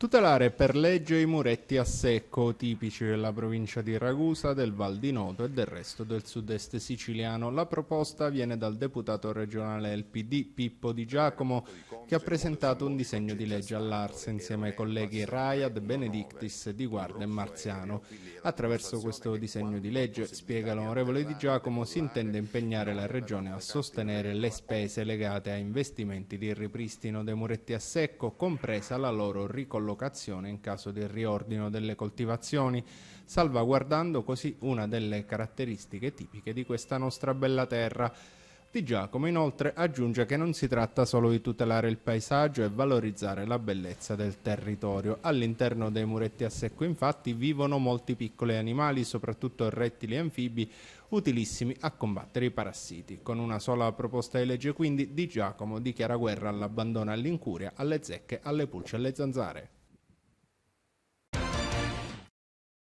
tutelare per legge i muretti a secco tipici della provincia di Ragusa, del Val di Noto e del resto del sud-est siciliano. La proposta viene dal deputato regionale del PD Pippo Di Giacomo che ha presentato un disegno di legge all'Arse insieme ai colleghi Raiad, Benedictis, Di Guarda e Marziano. Attraverso questo disegno di legge, spiega l'onorevole Di Giacomo, si intende impegnare la regione a sostenere le spese legate a investimenti di ripristino dei muretti a secco, compresa la loro ricollocazione collocazione in caso di riordino delle coltivazioni, salvaguardando così una delle caratteristiche tipiche di questa nostra bella terra. Di Giacomo inoltre aggiunge che non si tratta solo di tutelare il paesaggio e valorizzare la bellezza del territorio. All'interno dei muretti a secco infatti vivono molti piccoli animali, soprattutto rettili e anfibi, utilissimi a combattere i parassiti. Con una sola proposta di legge quindi Di Giacomo dichiara guerra all'abbandono all'incuria, alle zecche, alle pulce e alle zanzare.